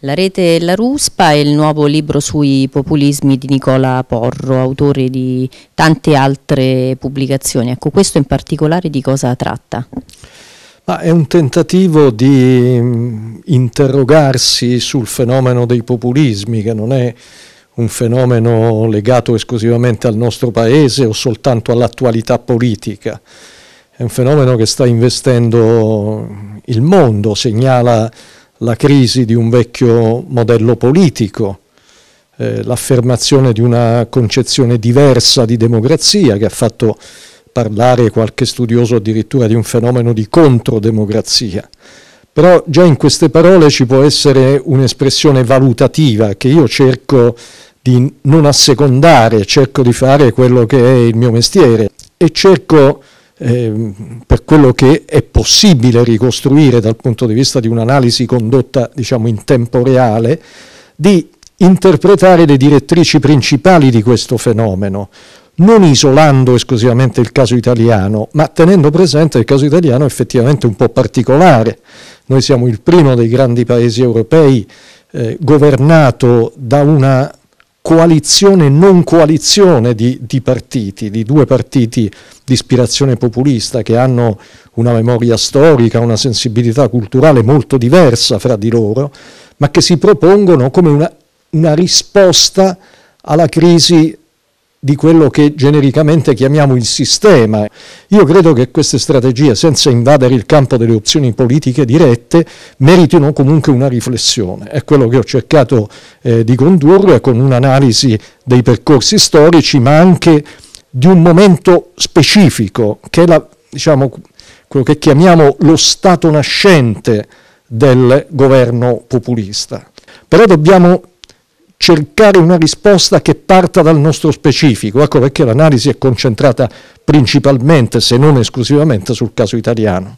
La rete La Ruspa è il nuovo libro sui populismi di Nicola Porro, autore di tante altre pubblicazioni. Ecco, questo in particolare di cosa tratta? Ma è un tentativo di mm, interrogarsi sul fenomeno dei populismi, che non è un fenomeno legato esclusivamente al nostro paese o soltanto all'attualità politica. È un fenomeno che sta investendo il mondo, segnala la crisi di un vecchio modello politico, eh, l'affermazione di una concezione diversa di democrazia che ha fatto parlare qualche studioso addirittura di un fenomeno di controdemocrazia. Però già in queste parole ci può essere un'espressione valutativa che io cerco di non assecondare, cerco di fare quello che è il mio mestiere e cerco Ehm, per quello che è possibile ricostruire dal punto di vista di un'analisi condotta diciamo, in tempo reale, di interpretare le direttrici principali di questo fenomeno, non isolando esclusivamente il caso italiano, ma tenendo presente che il caso italiano è effettivamente un po' particolare. Noi siamo il primo dei grandi paesi europei eh, governato da una coalizione non coalizione di, di, partiti, di due partiti di ispirazione populista che hanno una memoria storica, una sensibilità culturale molto diversa fra di loro, ma che si propongono come una, una risposta alla crisi di quello che genericamente chiamiamo il sistema. Io credo che queste strategie, senza invadere il campo delle opzioni politiche dirette, meritino comunque una riflessione. È quello che ho cercato eh, di condurre con un'analisi dei percorsi storici, ma anche di un momento specifico, che è la, diciamo, quello che chiamiamo lo stato nascente del governo populista. Però dobbiamo cercare una risposta che parta dal nostro specifico, ecco perché l'analisi è concentrata principalmente, se non esclusivamente, sul caso italiano.